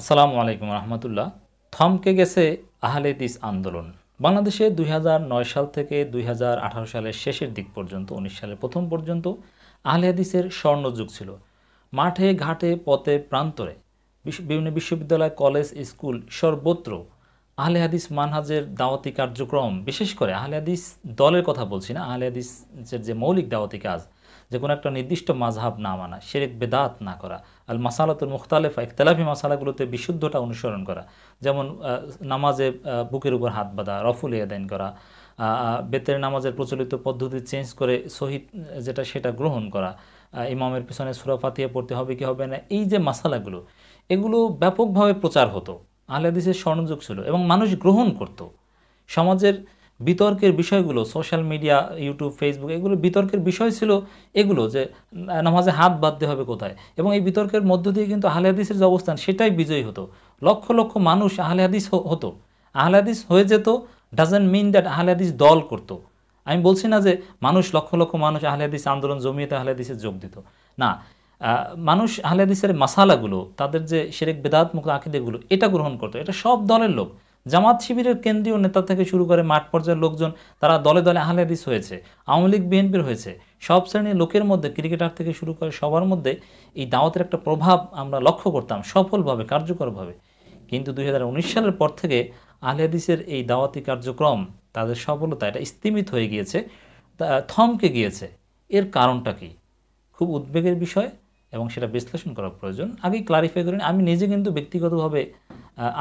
আসসালামু আলাইকুম রহমতুল্লাহ থমকে গেছে আহলেদিস আন্দোলন বাংলাদেশে দুই সাল থেকে দুই সালের শেষের দিক পর্যন্ত উনিশ সালের প্রথম পর্যন্ত আহলেহাদিসের স্বর্ণযুগ ছিল মাঠে ঘাটে পথে প্রান্তরে বিভিন্ন বিশ্ববিদ্যালয় কলেজ স্কুল সর্বত্র আহলে হাদিস মানহাজের দাওয়াতি কার্যক্রম বিশেষ করে আহলে হাদিস দলের কথা বলছি না আহলে হাদিসের যে মৌলিক দাওয়াতি কাজ যে কোনো একটা নির্দিষ্ট মাঝহাব না মানা শেরেক বেদাত না করা আল মাসালাতুল মুখতালেফা ইখতলাফি মশালাগুলোতে বিশুদ্ধটা অনুসরণ করা যেমন নামাজে বুকের উপর হাত বাঁধা রফুল ইয়াদাইন করা বেতের নামাজের প্রচলিত পদ্ধতি চেঞ্জ করে সহিত যেটা সেটা গ্রহণ করা ইমামের পিছনে সুরাফাতিয়া পড়তে হবে কি হবে না এই যে মশালাগুলো এগুলো ব্যাপকভাবে প্রচার হতো আহলাদিসের স্বর্ণযোগ ছিল এবং মানুষ গ্রহণ করত সমাজের বিতর্কের বিষয়গুলো সোশ্যাল মিডিয়া ইউটিউব ফেসবুক এগুলো বিতর্কের বিষয় ছিল এগুলো যে নামাজে হাত বাঁধতে হবে কোথায় এবং এই বিতর্কের মধ্য দিয়ে কিন্তু আহলে হাদিসের যে অবস্থান সেটাই বিজয়ী হতো লক্ষ লক্ষ মানুষ আহলে হাদিস হতো আহলে হাদিস হয়ে যেত ডাজেন্ট মিন দ্যাট আহলে হাদিস দল করতো আমি বলছি না যে মানুষ লক্ষ লক্ষ মানুষ আহলে হাদিস আন্দোলন জমিয়ে আহলে হাদিসে যোগ দিত না মানুষ আহলে হাদিসের মাসালাগুলো তাদের যে সেরেক বেদাত মুখ আকিদেগুলো এটা গ্রহণ করতো এটা সব দলের লোক জামাত শিবিরের কেন্দ্রীয় নেতা থেকে শুরু করে মাঠ পর্যায়ের লোকজন তারা দলে দলে আহলেদিস হয়েছে আওয়ামী লীগ বিএনপির হয়েছে সব শ্রেণীর লোকের মধ্যে ক্রিকেটার থেকে শুরু করে সবার মধ্যে এই দাওয়াতের একটা প্রভাব আমরা লক্ষ্য করতাম সফলভাবে কার্যকরভাবে কিন্তু দুই সালের পর থেকে আহলেদিসের এই দাওয়াতি কার্যক্রম তাদের সফলতা এটা স্তীমিত হয়ে গিয়েছে থমকে গিয়েছে এর কারণটা কি খুব উদ্বেগের বিষয় এবং সেটা বিশ্লেষণ করা প্রয়োজন আগেই ক্লারিফাই করেন আমি নিজে কিন্তু ব্যক্তিগতভাবে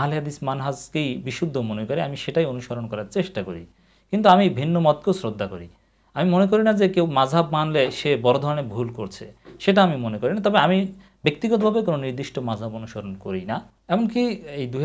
আহলে হাদিস মানহাজকেই বিশুদ্ধ মনে করে আমি সেটাই অনুসরণ করার চেষ্টা করি কিন্তু আমি ভিন্ন মতকেও শ্রদ্ধা করি আমি মনে করি না যে কেউ মাঝাব মানলে সে বড় ধরনের ভুল করছে সেটা আমি মনে করি না তবে আমি ব্যক্তিগতভাবে কোনো নির্দিষ্ট মাঝাব অনুসরণ করি না এমনকি এই দু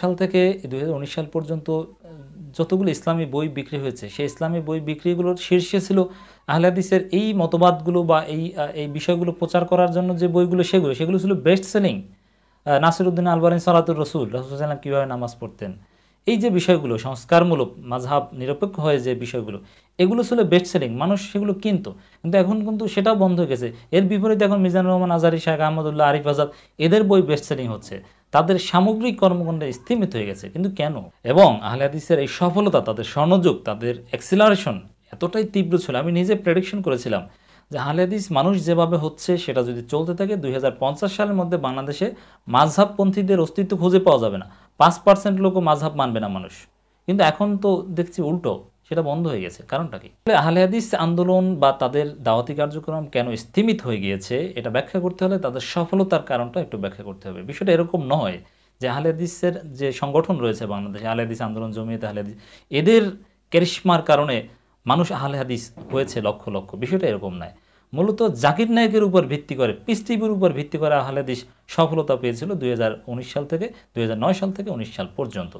সাল থেকে দু সাল পর্যন্ত যতগুলো ইসলামী বই বিক্রি হয়েছে সেই ইসলামী বই বিক্রিগুলোর শীর্ষে ছিল হাদিসের এই মতবাদগুলো বা এই এই বিষয়গুলো প্রচার করার জন্য যে বইগুলো সেগুলো সেগুলো ছিল বেস্ট সেলিং নাসিরুদ্দিন আলবানী সালাতুর রসুল রসুলাম কীভাবে নামাজ পড়তেন এই যে বিষয়গুলো সংস্কারমূলক মাঝহাব নিরপেক্ষ হয়ে যে বিষয়গুলো এগুলো ছিল বেস্ট সেলিং মানুষ সেগুলো কিনত কিন্তু এখন কিন্তু সেটাও বন্ধ হয়ে গেছে এর বিপরীতে এখন মিজানুর রহমান আজারি শাহ আহমদুল্লাহ আরিফ আজাদ এদের বই বেস্ট সেলিং হচ্ছে তাদের সামগ্রিক কর্মকাণ্ডে স্থিমিত হয়ে গেছে কিন্তু কেন এবং আহলে এই সফলতা তাদের স্বর্ণযোগ তাদের অ্যাক্সিলারেশন এতটাই তীব্র ছিল আমি নিজে প্রেডিকশন করেছিলাম যে হাদিস মানুষ যেভাবে হচ্ছে সেটা যদি চলতে থাকে দুই সালের মধ্যে বাংলাদেশে মাঝহাবপন্থীদের অস্তিত্ব খুঁজে পাওয়া যাবে না পাঁচ পার্সেন্ট লোকও মাঝহাব মানবে না মানুষ কিন্তু এখন তো দেখছি উল্টো সেটা বন্ধ হয়ে গেছে কারণটা কি আহলে হাদিস আন্দোলন বা তাদের দাওয়াতি কার্যক্রম কেন স্থিমিত হয়ে গিয়েছে এটা ব্যাখ্যা করতে হলে তাদের সফলতার কারণটা একটু ব্যাখ্যা করতে হবে বিষয়টা এরকম নয় যে আহলে হাদিসের যে সংগঠন রয়েছে বাংলাদেশে আহলে হাদিস আন্দোলন জমিয়ে তাহলে এদের কেরিশমার কারণে মানুষ আহলে হাদিস হয়েছে লক্ষ লক্ষ বিষয়টা এরকম নয় মূলত জাকির নায়কের উপর ভিত্তি করে পৃথিবীর উপর ভিত্তি করে আহলে হাদিস সফলতা পেয়েছিল দুই সাল থেকে দুই সাল থেকে উনিশ সাল পর্যন্ত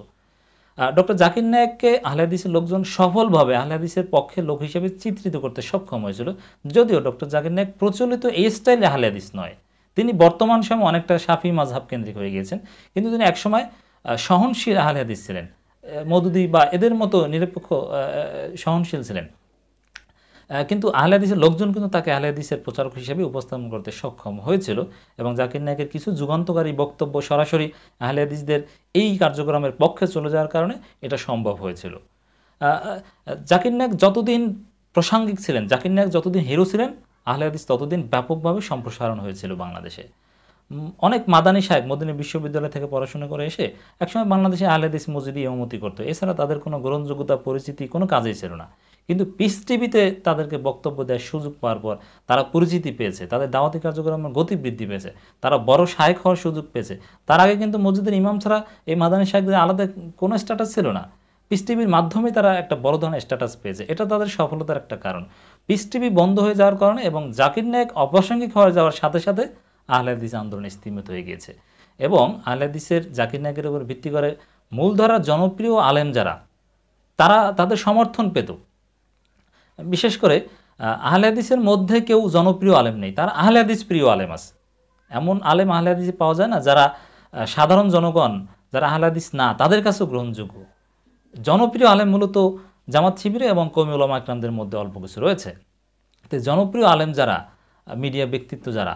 ডক্টর জাকির নায়ককে হাদিসের লোকজন সফলভাবে হাদিসের পক্ষে লোক হিসেবে চিত্রিত করতে সক্ষম হয়েছিল যদিও ডক্টর জাকির নায়ক প্রচলিত এই স্টাইলে হাদিস নয় তিনি বর্তমান সময়ে অনেকটা সাফি মাঝহাব কেন্দ্রিক হয়ে গিয়েছেন কিন্তু তিনি একসময় সহনশীল হাদিস ছিলেন মদুদি বা এদের মতো নিরপেক্ষ সহনশীল ছিলেন কিন্তু আহলে লোকজন কিন্তু তাকে আহলে প্রচারক হিসেবে উপস্থাপন করতে সক্ষম হয়েছিল এবং জাকির নায়কের কিছু যুগান্তকারী বক্তব্য সরাসরি আহলে এই কার্যক্রমের পক্ষে চলে যাওয়ার কারণে এটা সম্ভব হয়েছিল জাকির নায়ক যতদিন প্রাসঙ্গিক ছিলেন জাকির নায়ক যতদিন হিরো ছিলেন আহলে ততদিন ব্যাপকভাবে সম্প্রসারণ হয়েছিল বাংলাদেশে অনেক মাদানী সাহেব মদিনী বিশ্ববিদ্যালয় থেকে পড়াশোনা করে এসে একসময় বাংলাদেশে আহলেদিস মসজিদে অনুমতি করতো এছাড়া তাদের কোনো গ্রহণযোগ্যতা পরিচিতি কোনো কাজেই ছিল না কিন্তু পিস টিভিতে তাদেরকে বক্তব্য দেওয়ার সুযোগ পাওয়ার পর তারা পরিচিতি পেয়েছে তাদের দাওয়াতি কার্যক্রমের গতি বৃদ্ধি পেয়েছে তারা বড় শায়েক হওয়ার সুযোগ পেয়েছে তার আগে কিন্তু মসজিদের ইমাম ছাড়া এই মাদানী সাহেবদের আলাদা কোনো স্ট্যাটাস ছিল না পিস টিভির মাধ্যমে তারা একটা বড় ধরনের স্ট্যাটাস পেয়েছে এটা তাদের সফলতার একটা কারণ পিস টিভি বন্ধ হয়ে যাওয়ার কারণে এবং জাকির নায়ক অপ্রাসঙ্গিক হয়ে যাওয়ার সাথে সাথে আহলাদিস আন্দোলন স্তিমিত হয়ে গিয়েছে এবং আহলাদিসের জাকির নায়কের উপর ভিত্তি করে মূলধারার জনপ্রিয় আলেম যারা তারা তাদের সমর্থন পেত বিশেষ করে আহলাদিসের মধ্যে কেউ জনপ্রিয় আলেম নেই তার আহলাদিস প্রিয় আলেম আছে এমন আলেম আহলাদিস পাওয়া যায় না যারা সাধারণ জনগণ যারা আহলাদিস না তাদের কাছেও গ্রহণযোগ্য জনপ্রিয় আলেম মূলত জামাত শিবিরে এবং কৌমিউলামা আকরামদের মধ্যে অল্প কিছু রয়েছে তো জনপ্রিয় আলেম যারা মিডিয়া ব্যক্তিত্ব যারা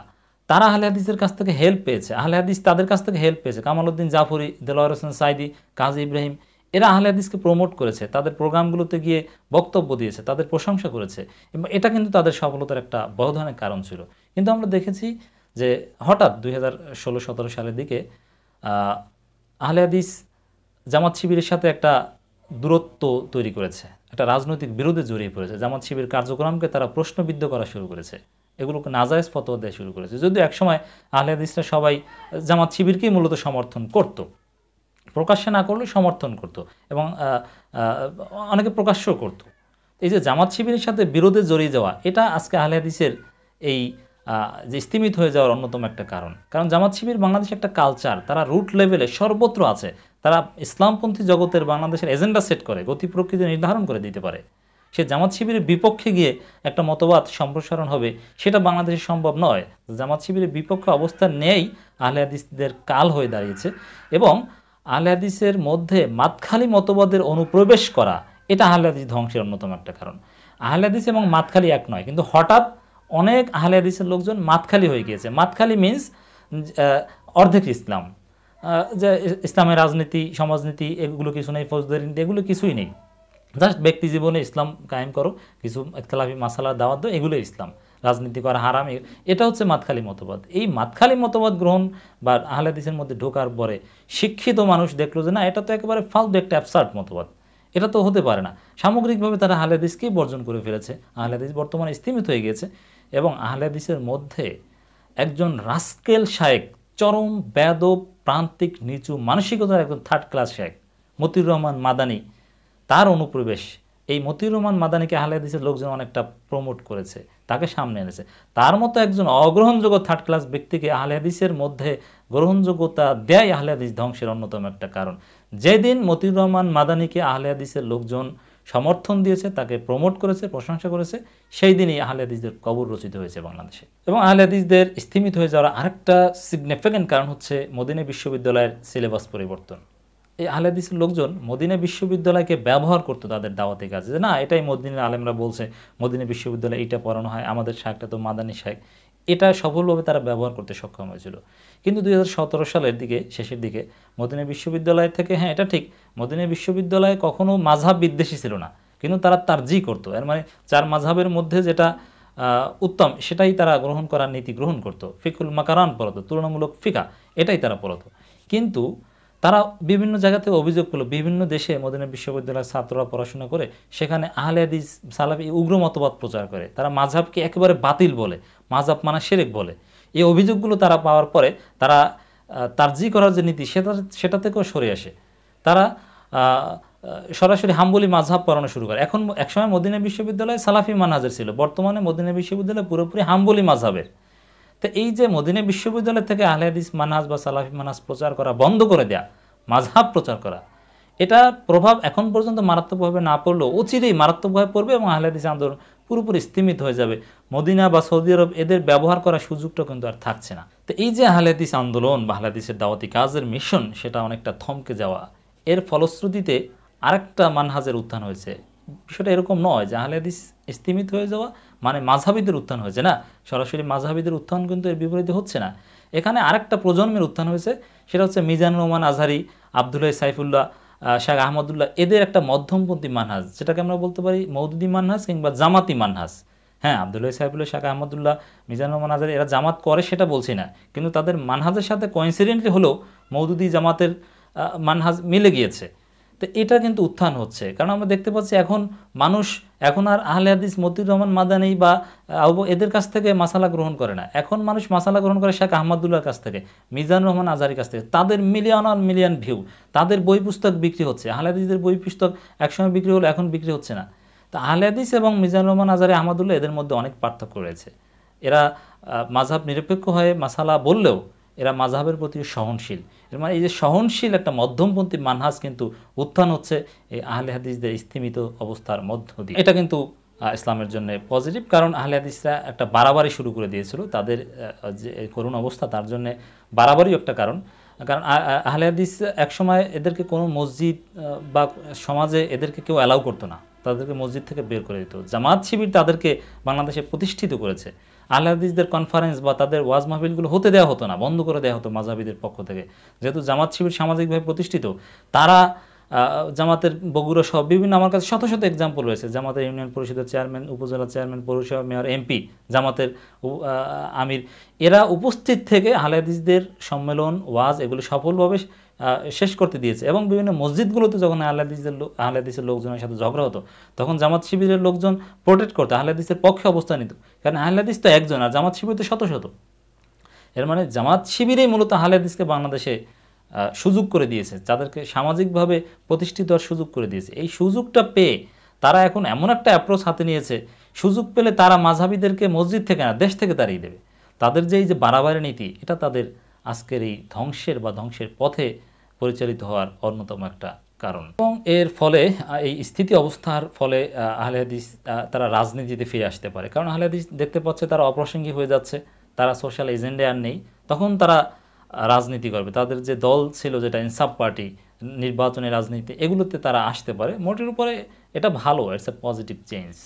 তারা আহলে হাদিসের কাছ থেকে হেল্প পেয়েছে আহলে হাদিস তাদের কাছ থেকে হেল্প পেয়েছে কামাল উদ্দিন জাফরি দেলোয়ার হোসেন সাইদি কাজী ইব্রাহিম এরা আহলে হাদিসকে প্রমোট করেছে তাদের প্রোগ্রামগুলোতে গিয়ে বক্তব্য দিয়েছে তাদের প্রশংসা করেছে এবং এটা কিন্তু তাদের সফলতার একটা বড় ধরনের কারণ ছিল কিন্তু আমরা দেখেছি যে হঠাৎ দুই হাজার সালের দিকে আহলে হাদিস জামাত শিবিরের সাথে একটা দূরত্ব তৈরি করেছে একটা রাজনৈতিক বিরোধে জড়িয়ে পড়েছে জামাত শিবির কার্যক্রমকে তারা প্রশ্নবিদ্ধ করা শুরু করেছে এগুলোকে নাজায়জ ফতোয়া দেয় শুরু করেছে যদিও একসময় আহলে হাদিসরা সবাই জামাত শিবিরকেই মূলত সমর্থন করত প্রকাশ্যে না করলেও সমর্থন করত এবং অনেকে প্রকাশ্য করত এই যে জামাত শিবিরের সাথে বিরোধে জড়িয়ে যাওয়া এটা আজকে আহলে হাদিসের এই যে স্তিমিত হয়ে যাওয়ার অন্যতম একটা কারণ কারণ জামাত শিবির বাংলাদেশে একটা কালচার তারা রুট লেভেলে সর্বত্র আছে তারা ইসলামপন্থী জগতের বাংলাদেশের এজেন্ডা সেট করে গতি প্রকৃতি নির্ধারণ করে দিতে পারে সে জামাত শিবিরের বিপক্ষে গিয়ে একটা মতবাদ সম্প্রসারণ হবে সেটা বাংলাদেশে সম্ভব নয় জামাত শিবিরের বিপক্ষে অবস্থান নেই আহলে হাদিসদের কাল হয়ে দাঁড়িয়েছে এবং আহলে হাদিসের মধ্যে মাতখালি মতবাদের অনুপ্রবেশ করা এটা আহলে হাদিস ধ্বংসের অন্যতম একটা কারণ আহলে হাদিস এবং মাতখালি এক নয় কিন্তু হঠাৎ অনেক আহলে হাদিসের লোকজন মাতখালি হয়ে গিয়েছে মাতখালি মিন্স অর্ধেক ইসলাম যে ইসলামের রাজনীতি সমাজনীতি এগুলো কিছু নেই ফৌজদারি এগুলো কিছুই নেই জাস্ট ব্যক্তি জীবনে ইসলাম কায়েম করো কিছু একতলাফি মাসালা দাওয়াত দো এগুলোই ইসলাম রাজনীতি করা হারাম এটা হচ্ছে মাতখালি মতবাদ এই মাতখালি মতবাদ গ্রহণ বা আহলাদিসের মধ্যে ঢোকার পরে শিক্ষিত মানুষ দেখলো যে না এটা তো একেবারে ফালতু একটা অ্যাবসার্ট মতবাদ এটা তো হতে পারে না সামগ্রিকভাবে তারা আহলাদিসকেই বর্জন করে ফেলেছে আহলাদিস বর্তমানে স্থিমিত হয়ে গিয়েছে এবং আহলাদিসের মধ্যে একজন রাস্কেল শায়েক চরম ব্যাদব প্রান্তিক নিচু মানসিকতার একজন থার্ড ক্লাস শায়েক মতিউর রহমান মাদানী তার অনুপ্রবেশ এই মতিউর রহমান মাদানিকে হালিয়া দিয়েছে লোকজন অনেকটা প্রমোট করেছে তাকে সামনে এনেছে তার মতো একজন অগ্রহণযোগ্য থার্ড ক্লাস ব্যক্তিকে আহলে হাদিসের মধ্যে গ্রহণযোগ্যতা দেয় আহলে হাদিস ধ্বংসের অন্যতম একটা কারণ যেদিন মতিউর রহমান মাদানিকে আহলে হাদিসের লোকজন সমর্থন দিয়েছে তাকে প্রমোট করেছে প্রশংসা করেছে সেই দিনই আহলে হাদিসদের কবর রচিত হয়েছে বাংলাদেশে এবং আহলে হাদিসদের স্থিমিত হয়ে যাওয়ার আরেকটা সিগনিফিক্যান্ট কারণ হচ্ছে মদিনী বিশ্ববিদ্যালয়ের সিলেবাস পরিবর্তন এই আহলেদিস লোকজন মদিনা বিশ্ববিদ্যালয়কে ব্যবহার করতো তাদের দাওয়াতের কাজে যে না এটাই মদিনা আলেমরা বলছে মদিনা বিশ্ববিদ্যালয়ে এইটা পড়ানো হয় আমাদের শাহটা তো মাদানী শাহ এটা সফলভাবে তারা ব্যবহার করতে সক্ষম হয়েছিল কিন্তু দুই সালের দিকে শেষের দিকে মদিনা বিশ্ববিদ্যালয় থেকে হ্যাঁ এটা ঠিক মদিনা বিশ্ববিদ্যালয়ে কখনও মাঝাব বিদ্বেষী ছিল না কিন্তু তারা তার্জি করতো এর মানে চার মাঝাবের মধ্যে যেটা উত্তম সেটাই তারা গ্রহণ করার নীতি গ্রহণ করতো ফিকুল মাকারান পড়তো তুলনামূলক ফিকা এটাই তারা পড়তো কিন্তু তারা বিভিন্ন জায়গাতে অভিযোগ করলো বিভিন্ন দেশে মদিনা বিশ্ববিদ্যালয়ের ছাত্ররা পড়াশোনা করে সেখানে আহলে হাদিস সালাফি উগ্র মতবাদ প্রচার করে তারা মাঝহাবকে একেবারে বাতিল বলে মাঝাব মানা সেরেক বলে এই অভিযোগগুলো তারা পাওয়ার পরে তারা তার্জি করার যে নীতি সেটা সেটা থেকেও সরে আসে তারা সরাসরি হাম্বলি মাঝহাব পড়ানো শুরু করে এখন একসময় মদিনা বিশ্ববিদ্যালয়ে সালাফি মানহাজের ছিল বর্তমানে মদিনা বিশ্ববিদ্যালয় পুরোপুরি হাম্বলি মাঝহাবের তো এই যে মদিনা বিশ্ববিদ্যালয় থেকে আহলে হাদিস মানাজ বা সালাফি মানাজ প্রচার করা বন্ধ করে দেয়া মাঝহাব প্রচার করা এটা প্রভাব এখন পর্যন্ত মারাত্মকভাবে না পড়লেও অচিরেই মারাত্মকভাবে পড়বে এবং আহলে হাদিস আন্দোলন পুরোপুরি স্তীমিত হয়ে যাবে মদিনা বা সৌদি আরব এদের ব্যবহার করার সুযোগটা কিন্তু আর থাকছে না তো এই যে আহলেদিস আন্দোলন বা আহলেদিসের দাওয়াতি কাজের মিশন সেটা অনেকটা থমকে যাওয়া এর ফলশ্রুতিতে আরেকটা মানহাজের উত্থান হয়েছে বিষয়টা এরকম নয় যে আহলেদিস স্তীমিত হয়ে যাওয়া মানে মাঝহাবিদের উত্থান হয়েছে না সরাসরি মাঝহাবিদের উত্থান কিন্তু এর বিপরীতে হচ্ছে না এখানে আরেকটা প্রজন্মের উত্থান হয়েছে সেটা হচ্ছে মিজান রহমান আজহারি আবদুল্লাহ সাইফুল্লাহ শেখ আহমদুল্লাহ এদের একটা মধ্যমপন্থী মানহাজ যেটাকে আমরা বলতে পারি মৌদুদি মানহাজ কিংবা জামাতি মানহাজ হ্যাঁ আবদুল্লাহ সাহেবুল্লাহ শাহ আহমদুল্লাহ মিজান রহমান আজহারি এরা জামাত করে সেটা বলছি না কিন্তু তাদের মানহাজের সাথে কোইন্সিডেন্টলি হলেও মৌদুদি জামাতের মানহাজ মিলে গিয়েছে তো এটা কিন্তু উত্থান হচ্ছে কারণ আমরা দেখতে পাচ্ছি এখন মানুষ এখন আর আহলে হাদিস মতিউর রহমান মাদানি বা আবু এদের কাছ থেকে মাসালা গ্রহণ করে না এখন মানুষ মাসালা গ্রহণ করে শেখ আহমদুল্লার কাছ থেকে মিজান রহমান আজারির কাছ থেকে তাদের মিলিয়ন আর মিলিয়ন ভিউ তাদের বই পুস্তক বিক্রি হচ্ছে আহলে হাদিসদের বই পুস্তক একসময় বিক্রি হলো এখন বিক্রি হচ্ছে না তো আহলে হাদিস এবং মিজান রহমান আজারি আহমদুল্লাহ এদের মধ্যে অনেক পার্থক্য রয়েছে এরা মাঝাব নিরপেক্ষ হয়ে মাসালা বললেও এরা মাঝহাবের প্রতি সহনশীল এর মানে এই যে সহনশীল একটা মধ্যমপন্থী মানহাজ কিন্তু উত্থান হচ্ছে এই আহলে হাদিসদের স্থিমিত অবস্থার মধ্য দিয়ে এটা কিন্তু ইসলামের জন্য পজিটিভ কারণ আহলে হাদিসরা একটা বাড়াবাড়ি শুরু করে দিয়েছিল তাদের যে করুণ অবস্থা তার জন্যে বারাবারই একটা কারণ কারণ আহলে হাদিস একসময় এদেরকে কোনো মসজিদ বা সমাজে এদেরকে কেউ অ্যালাউ করতো না তাদেরকে মসজিদ থেকে বের করে দিত জামাত শিবির তাদেরকে বাংলাদেশে প্রতিষ্ঠিত করেছে আল্লাহাদিসদের কনফারেন্স বা তাদের ওয়াজ মাহফিলগুলো হতে দেওয়া হতো না বন্ধ করে দেওয়া হতো মাজাবিদের পক্ষ থেকে যেহেতু জামাত শিবির সামাজিকভাবে প্রতিষ্ঠিত তারা জামাতের বগুড়া সহ বিভিন্ন আমার কাছে শত শত এক্সাম্পল রয়েছে জামাতের ইউনিয়ন পরিষদের চেয়ারম্যান উপজেলা চেয়ারম্যান পৌরসভা মেয়র এমপি জামাতের আমির এরা উপস্থিত থেকে আহলাদিসদের সম্মেলন ওয়াজ এগুলি সফলভাবে শেষ করতে দিয়েছে এবং বিভিন্ন মসজিদগুলোতে যখন আহলাদিসের লোক আহলাদিসের লোকজনের সাথে ঝগড়া হতো তখন জামাত শিবিরের লোকজন প্রোটেক্ট করতো আহলাদিসের পক্ষে অবস্থান নিত কারণ আহলাদিস তো একজন আর জামাত শিবির তো শত শত এর মানে জামাত শিবিরেই মূলত আহলাদিসকে বাংলাদেশে সুযোগ করে দিয়েছে যাদেরকে সামাজিকভাবে প্রতিষ্ঠিত হওয়ার সুযোগ করে দিয়েছে এই সুযোগটা পেয়ে তারা এখন এমন একটা অ্যাপ্রোচ হাতে নিয়েছে সুযোগ পেলে তারা মাঝাবিদেরকে মসজিদ থেকে না দেশ থেকে তাড়িয়ে দেবে তাদের যে এই যে বাড়াবাড়ি নীতি এটা তাদের আজকের এই ধ্বংসের বা ধ্বংসের পথে পরিচালিত হওয়ার অন্যতম একটা কারণ এবং এর ফলে এই স্থিতি অবস্থার ফলে আহলে হাদিস তারা রাজনীতিতে ফিরে আসতে পারে কারণ আহলে হাদিস দেখতে পাচ্ছে তারা অপ্রাসঙ্গিক হয়ে যাচ্ছে তারা সোশ্যাল এজেন্ডে আর নেই তখন তারা রাজনীতি করবে তাদের যে দল ছিল যেটা ইনসাফ পার্টি নির্বাচনী রাজনীতি এগুলোতে তারা আসতে পারে মোটের উপরে এটা ভালো ইটস এ পজিটিভ চেঞ্জ